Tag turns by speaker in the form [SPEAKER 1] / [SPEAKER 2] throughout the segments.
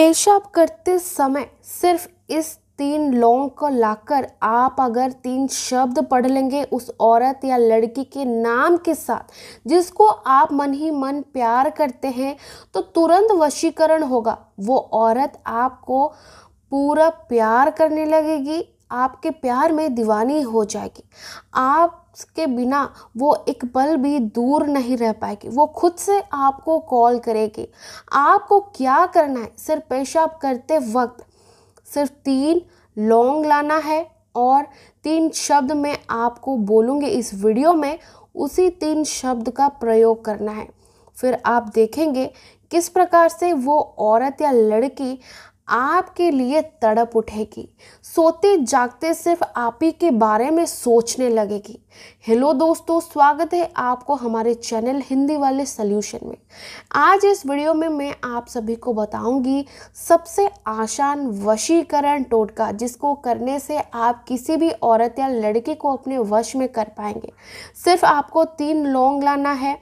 [SPEAKER 1] पेशाब करते समय सिर्फ इस तीन लौंग को लाकर आप अगर तीन शब्द पढ़ लेंगे उस औरत या लड़की के नाम के साथ जिसको आप मन ही मन प्यार करते हैं तो तुरंत वशीकरण होगा वो औरत आपको पूरा प्यार करने लगेगी आपके प्यार में दीवानी हो जाएगी आपके बिना वो एक पल भी दूर नहीं रह पाएगी वो खुद से आपको कॉल करेगी आपको क्या करना है सिर्फ पेशाब करते वक्त सिर्फ तीन लौंग लाना है और तीन शब्द मैं आपको बोलूँगी इस वीडियो में उसी तीन शब्द का प्रयोग करना है फिर आप देखेंगे किस प्रकार से वो औरत या लड़की आपके लिए तड़प उठेगी सोते जागते सिर्फ आप ही के बारे में सोचने लगेगी हेलो दोस्तों स्वागत है आपको हमारे चैनल हिंदी वाले सल्यूशन में आज इस वीडियो में मैं आप सभी को बताऊंगी सबसे आसान वशीकरण टोटका जिसको करने से आप किसी भी औरत या लड़की को अपने वश में कर पाएंगे सिर्फ आपको तीन लौंग लाना है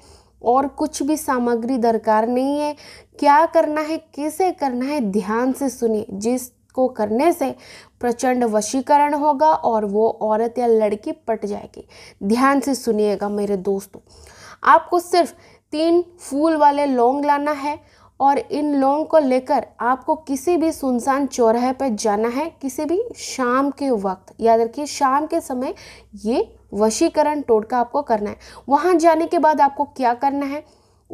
[SPEAKER 1] और कुछ भी सामग्री दरकार नहीं है क्या करना है कैसे करना है ध्यान से सुनिए जिसको करने से प्रचंड वशीकरण होगा और वो औरत या लड़की पट जाएगी ध्यान से सुनिएगा मेरे दोस्तों आपको सिर्फ तीन फूल वाले लौंग लाना है और इन लोगों को लेकर आपको किसी भी सुनसान चौराहे पर जाना है किसी भी शाम के वक्त याद रखिए शाम के समय ये वशीकरण टोटका आपको करना है वहाँ जाने के बाद आपको क्या करना है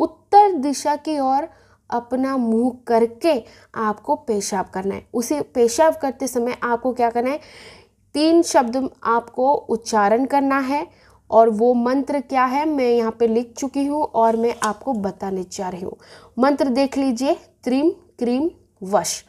[SPEAKER 1] उत्तर दिशा की ओर अपना मुंह करके आपको पेशाब करना है उसे पेशाब करते समय आपको क्या करना है तीन शब्द आपको उच्चारण करना है और वो मंत्र क्या है मैं यहाँ पे लिख चुकी हूँ और मैं आपको बताने जा रही हूँ मंत्र देख लीजिए त्रिम क्रीम वश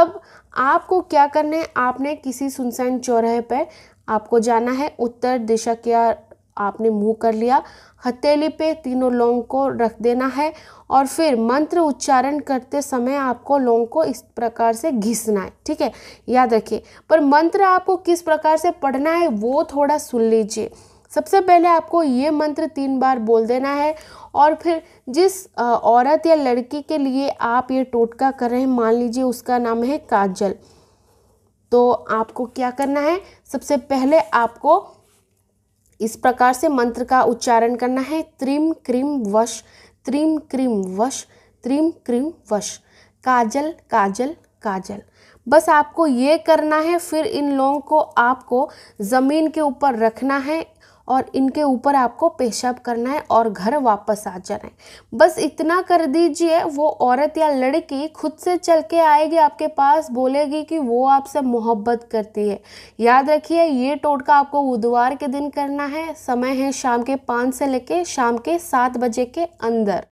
[SPEAKER 1] अब आपको क्या करना है आपने किसी सुनसान चौराहे पर आपको जाना है उत्तर दिशा क्या आपने मुंह कर लिया हथेली पे तीनों लौंग को रख देना है और फिर मंत्र उच्चारण करते समय आपको लौंग को इस प्रकार से घिसना है ठीक है याद रखिए पर मंत्र आपको किस प्रकार से पढ़ना है वो थोड़ा सुन लीजिए सबसे पहले आपको ये मंत्र तीन बार बोल देना है और फिर जिस औरत या लड़की के लिए आप ये टोटका कर रहे हैं मान लीजिए उसका नाम है काजल तो आपको क्या करना है सबसे पहले आपको इस प्रकार से मंत्र का उच्चारण करना है त्रिम क्रिम वश त्रिम क्रिम वश त्रिम क्रिम वश काजल काजल काजल बस आपको ये करना है फिर इन लोगों को आपको ज़मीन के ऊपर रखना है और इनके ऊपर आपको पेशाब करना है और घर वापस आ जाना है बस इतना कर दीजिए वो औरत या लड़की खुद से चल के आएगी आपके पास बोलेगी कि वो आपसे मोहब्बत करती है याद रखिए ये टोटका आपको बुधवार के दिन करना है समय है शाम के पाँच से लेके शाम के सात बजे के अंदर